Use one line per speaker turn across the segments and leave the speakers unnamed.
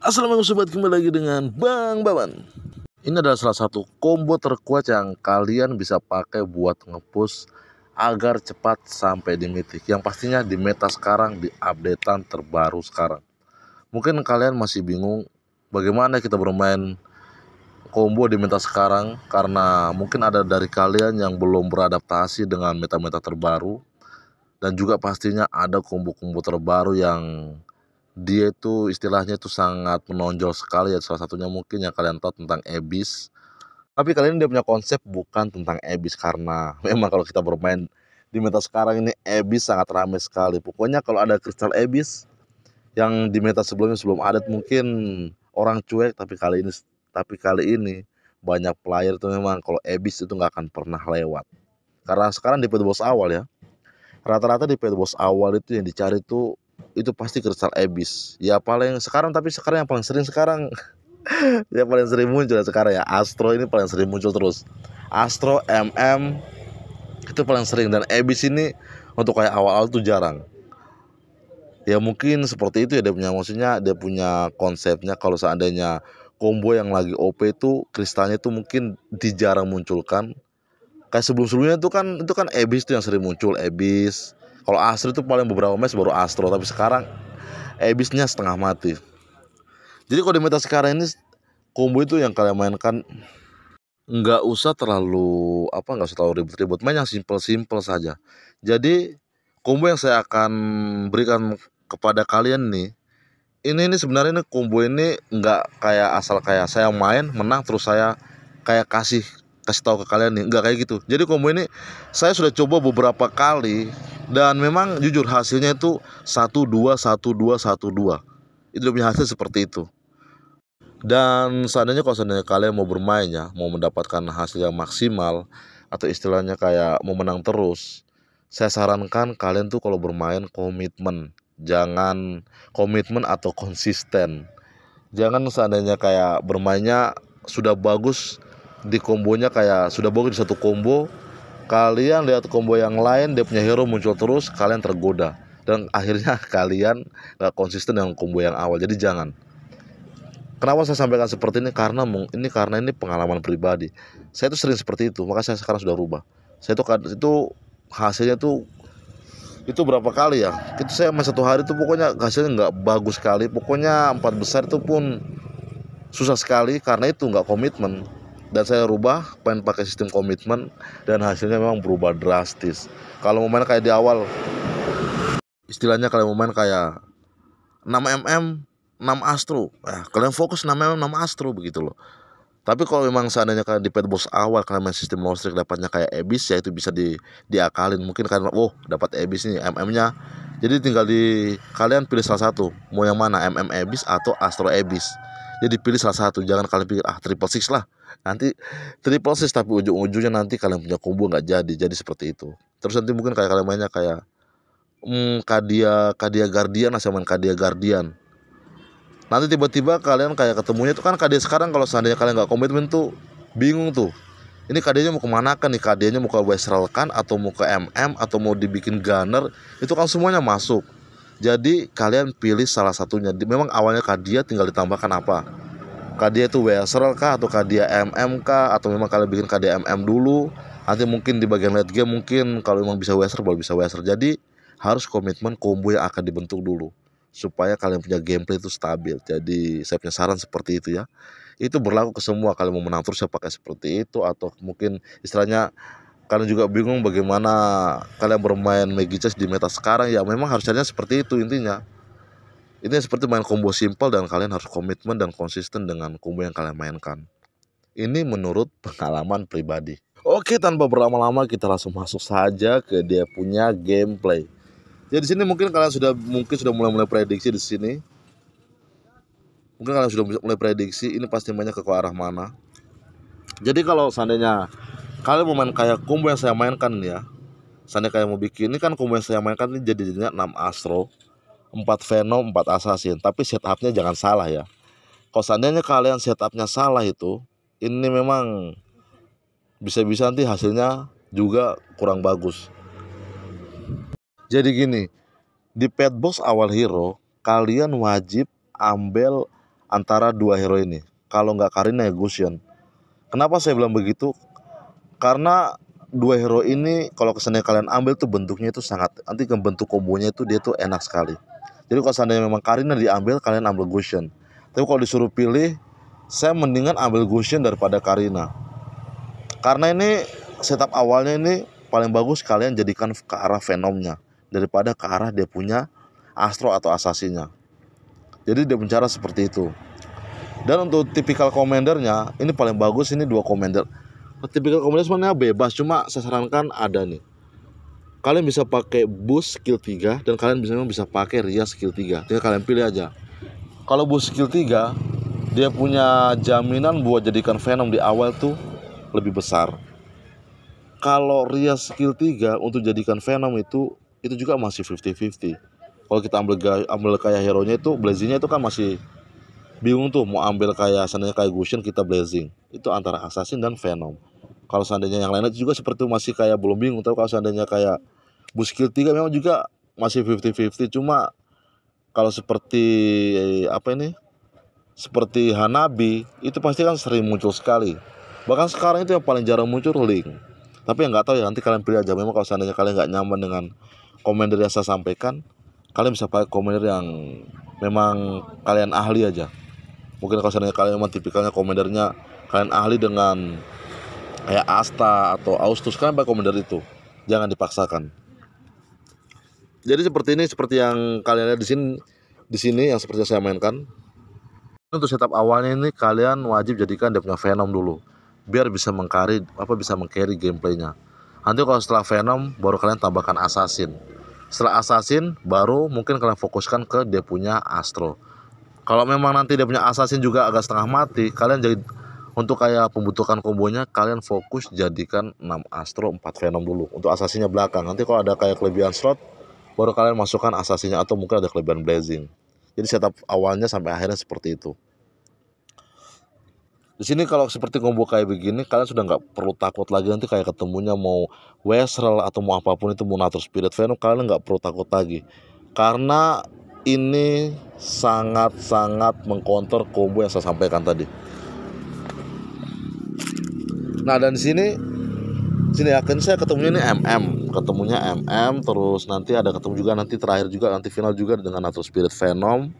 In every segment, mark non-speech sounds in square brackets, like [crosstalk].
Assalamualaikum sobat kembali lagi dengan Bang Baban Ini adalah salah satu combo terkuat yang kalian bisa pakai buat ngepush agar cepat sampai di mitik Yang pastinya di meta sekarang di updatean terbaru sekarang Mungkin kalian masih bingung bagaimana kita bermain combo di meta sekarang Karena mungkin ada dari kalian yang belum beradaptasi dengan meta-meta terbaru Dan juga pastinya ada combo-combo terbaru yang dia itu istilahnya itu sangat menonjol sekali ya salah satunya mungkin yang kalian tahu tentang Abyss tapi kali ini dia punya konsep bukan tentang Abyss karena [laughs] memang kalau kita bermain di meta sekarang ini Abyss sangat ramai sekali pokoknya kalau ada kristal Abyss yang di meta sebelumnya sebelum adat mungkin orang cuek tapi kali ini tapi kali ini banyak player itu memang kalau Abyss itu nggak akan pernah lewat karena sekarang di pet boss awal ya rata-rata di pet boss awal itu yang dicari tuh itu pasti kristal abyss ya paling sekarang tapi sekarang yang paling sering sekarang [laughs] ya paling sering muncul ya sekarang ya astro ini paling sering muncul terus astro mm itu paling sering dan abyss ini untuk kayak awal-awal tuh jarang ya mungkin seperti itu ya dia punya maksudnya dia punya konsepnya kalau seandainya combo yang lagi OP itu kristalnya itu mungkin dijarang munculkan kayak sebelum sebelumnya itu kan itu kan abyss tuh yang sering muncul abyss kalau Astro itu paling beberapa match baru Astro, tapi sekarang Ebisnya setengah mati. Jadi kalau di meta sekarang ini combo itu yang kalian mainkan nggak usah terlalu apa nggak usah terlalu ribet-ribet main yang simple-simple saja. Jadi combo yang saya akan berikan kepada kalian nih ini ini sebenarnya ini combo ini nggak kayak asal kayak saya main menang terus saya kayak kasih kasih tahu ke kalian nih nggak kayak gitu jadi combo ini saya sudah coba beberapa kali dan memang jujur hasilnya itu satu dua satu dua satu dua itu lebih hasil seperti itu dan seandainya kalau seandainya kalian mau bermain ya mau mendapatkan hasil yang maksimal atau istilahnya kayak mau menang terus saya sarankan kalian tuh kalau bermain komitmen jangan komitmen atau konsisten jangan seandainya kayak bermainnya sudah bagus di kombonya kayak sudah bagus di satu combo kalian lihat combo yang lain dia punya hero muncul terus kalian tergoda dan akhirnya [laughs] kalian gak konsisten dengan combo yang awal jadi jangan kenapa saya sampaikan seperti ini karena ini karena ini pengalaman pribadi saya itu sering seperti itu maka saya sekarang sudah rubah saya tuh itu hasilnya tuh itu berapa kali ya itu saya main satu hari tuh pokoknya hasilnya nggak bagus sekali pokoknya empat besar itu pun susah sekali karena itu nggak komitmen dan saya rubah pengen pakai sistem komitmen dan hasilnya memang berubah drastis kalau mau main kayak di awal istilahnya kalian mau main kayak 6 mm 6 astro eh, kalian fokus 6 mm 6 astro begitu loh tapi kalau memang seandainya kalian di pet boss awal kalian main sistem low streak dapatnya kayak abyss, ya itu bisa di diakalin mungkin kalian oh dapat abyss nih mm nya jadi tinggal di kalian pilih salah satu mau yang mana mm abyss atau astro abyss jadi ya, pilih salah satu jangan kalian pikir ah triple six lah nanti triple six tapi ujung-ujungnya nanti kalian punya kubu nggak jadi jadi seperti itu terus nanti mungkin kayak kalian mainnya kayak hmm, kadia kadia guardian lah main kadia guardian nanti tiba-tiba kalian kayak ketemunya itu kan kadia sekarang kalau seandainya kalian nggak komitmen tuh bingung tuh ini kadenya mau kemana kan nih kadenya mau ke Westral kan atau mau ke MM atau mau dibikin gunner itu kan semuanya masuk jadi kalian pilih salah satunya. Memang awalnya Kadia tinggal ditambahkan apa? Kadia itu WSRL kah atau Kadia MM kah atau memang kalian bikin Kadia MM dulu? Nanti mungkin di bagian late game mungkin kalau memang bisa WSRL baru bisa WSRL. Jadi harus komitmen combo yang akan dibentuk dulu supaya kalian punya gameplay itu stabil. Jadi saya punya saran seperti itu ya. Itu berlaku ke semua kalian mau menang terus ya pakai seperti itu atau mungkin istilahnya kalian juga bingung bagaimana kalian bermain Magic di meta sekarang ya memang harusnya seperti itu intinya ini seperti main combo simple dan kalian harus komitmen dan konsisten dengan combo yang kalian mainkan ini menurut pengalaman pribadi oke tanpa berlama-lama kita langsung masuk saja ke dia punya gameplay ya di sini mungkin kalian sudah mungkin sudah mulai-mulai prediksi di sini mungkin kalian sudah mulai prediksi ini pasti banyak ke arah mana jadi kalau seandainya kalian mau main kayak combo yang saya mainkan ya Misalnya kayak mau bikin ini kan combo yang saya mainkan ini jadi jadinya 6 Astro 4 Venom 4 Assassin tapi setupnya jangan salah ya kalau seandainya kalian setupnya salah itu ini memang bisa-bisa nanti hasilnya juga kurang bagus jadi gini di pet box awal hero kalian wajib ambil antara dua hero ini kalau nggak Karina ya Gusion kenapa saya bilang begitu karena dua hero ini kalau kesannya kalian ambil tuh bentuknya itu sangat nanti ke bentuk kombonya itu dia tuh enak sekali jadi kalau seandainya memang Karina diambil kalian ambil Gusion. tapi kalau disuruh pilih saya mendingan ambil Gusion daripada Karina karena ini setup awalnya ini paling bagus kalian jadikan ke arah Venomnya daripada ke arah dia punya Astro atau asasinya jadi dia bicara seperti itu dan untuk tipikal komandernya ini paling bagus ini dua commander tipikal komunitas sebenarnya bebas cuma saya sarankan ada nih kalian bisa pakai bus skill 3 dan kalian bisa memang bisa pakai ria skill 3 tinggal kalian pilih aja kalau bus skill 3 dia punya jaminan buat jadikan venom di awal tuh lebih besar kalau ria skill 3 untuk jadikan venom itu itu juga masih 50-50 kalau kita ambil ambil kayak hero nya itu nya itu kan masih bingung tuh mau ambil kayak sananya kayak Gusion kita blazing itu antara assassin dan venom kalau seandainya yang lainnya juga seperti masih kayak belum bingung tapi kalau seandainya kayak buskil 3 memang juga masih 50-50 cuma kalau seperti eh, apa ini seperti Hanabi itu pasti kan sering muncul sekali bahkan sekarang itu yang paling jarang muncul link tapi yang nggak tahu ya nanti kalian pilih aja memang kalau seandainya kalian nggak nyaman dengan komentar yang saya sampaikan kalian bisa pakai komentar yang memang kalian ahli aja mungkin kalau seandainya kalian memang tipikalnya komentarnya kalian ahli dengan kayak Asta atau Austus kan Pak mendengar itu jangan dipaksakan jadi seperti ini seperti yang kalian lihat di sini di sini yang seperti saya mainkan untuk setup awalnya ini kalian wajib jadikan dia punya Venom dulu biar bisa mengkari apa bisa mengcarry gameplaynya nanti kalau setelah Venom baru kalian tambahkan Assassin setelah Assassin baru mungkin kalian fokuskan ke dia punya Astro kalau memang nanti dia punya Assassin juga agak setengah mati kalian jadi untuk kayak pembentukan kombonya kalian fokus jadikan 6 Astro 4 Venom dulu untuk asasinya belakang nanti kalau ada kayak kelebihan slot baru kalian masukkan asasinya atau mungkin ada kelebihan blazing jadi setup awalnya sampai akhirnya seperti itu di sini kalau seperti combo kayak begini kalian sudah nggak perlu takut lagi nanti kayak ketemunya mau Westral atau mau apapun itu mau natural Spirit Venom kalian nggak perlu takut lagi karena ini sangat-sangat mengkonter combo yang saya sampaikan tadi nah dan di sini sini akan saya ketemunya ini MM ketemunya MM terus nanti ada ketemu juga nanti terakhir juga nanti final juga dengan Natural Spirit Venom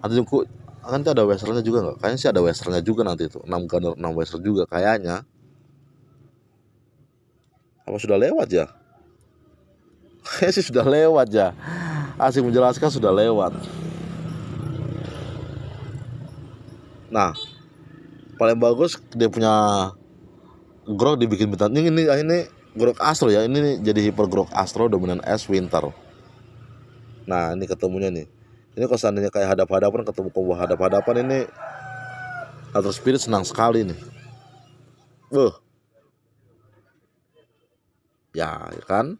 nanti juga kan nanti ada westernnya juga nggak kayaknya sih ada westernnya juga nanti itu 6 gunner 6 western juga kayaknya apa sudah lewat ya [laughs] kayaknya sih sudah lewat ya asik menjelaskan sudah lewat nah paling bagus dia punya grok dibikin bintang ini ini ah, ini grok astro ya ini jadi hiper grok astro dominan es winter nah ini ketemunya nih ini kalau seandainya kayak hadap-hadapan ketemu combo hadap-hadapan ini atau Spirit senang sekali nih Uh. Ya kan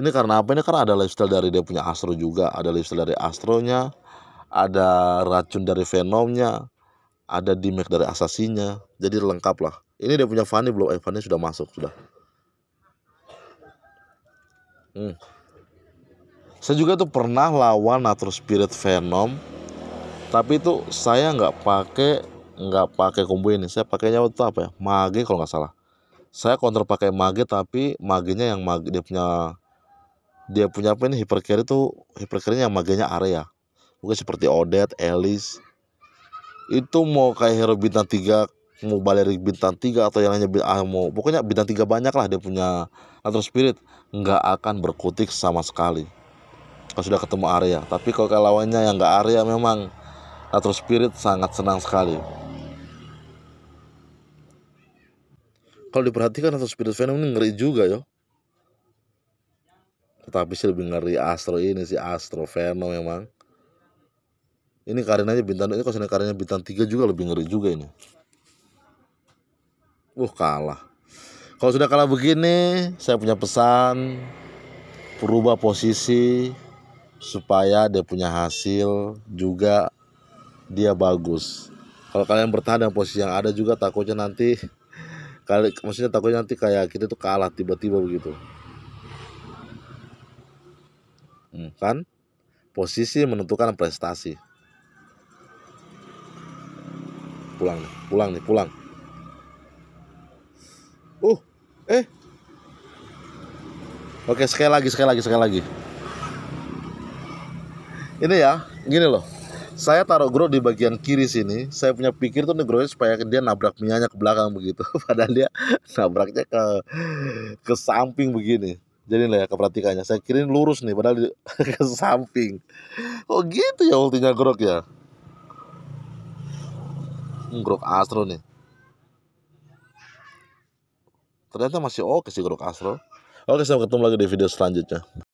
Ini karena apa? Ini karena ada lifestyle dari dia punya Astro juga Ada lifestyle dari Astronya Ada racun dari Venomnya Ada damage dari asasinya Jadi lengkap lah ini dia punya Fanny belum? Eh, Fanny sudah masuk, sudah. Hmm. Saya juga tuh pernah lawan Natural Spirit Venom, tapi itu saya nggak pakai nggak pakai combo ini. Saya pakainya waktu apa ya? Mage kalau nggak salah. Saya counter pakai mage tapi magenya yang mage dia punya dia punya apa ini hyper carry tuh hyper carry yang magenya area. Mungkin seperti Odette, Alice. Itu mau kayak hero bintang 3 mau balik bintang tiga atau yang lainnya ah, mau pokoknya bintang tiga banyak lah dia punya Retro Spirit nggak akan berkutik sama sekali kalau sudah ketemu area tapi kalau lawannya yang nggak area memang Retro Spirit sangat senang sekali kalau diperhatikan Retro Spirit Venom ini ngeri juga yo tetapi sih lebih ngeri Astro ini si Astro Venom memang ini karenanya bintang ini kalau karenanya bintang tiga juga lebih ngeri juga ini uh kalah. Kalau sudah kalah begini, saya punya pesan Perubah posisi supaya dia punya hasil juga dia bagus. Kalau kalian bertahan dengan posisi yang ada juga takutnya nanti [laughs] kali maksudnya takutnya nanti kayak kita tuh kalah tiba-tiba begitu. Hmm, kan? Posisi menentukan prestasi. Pulang nih, pulang nih, pulang. Oke, sekali lagi, sekali lagi, sekali lagi. Ini ya, gini loh. Saya taruh grow di bagian kiri sini. Saya punya pikir tuh nih supaya dia nabrak minyaknya ke belakang begitu. [laughs] Padahal dia nabraknya ke ke samping begini. Jadi lah ya keperhatikannya. Saya kirim lurus nih padahal di, [laughs] ke samping. Oh gitu ya ultinya grok ya. Hmm, grok Astro nih. Ternyata masih oke sih grok Astro. Oke sampai ketemu lagi di video selanjutnya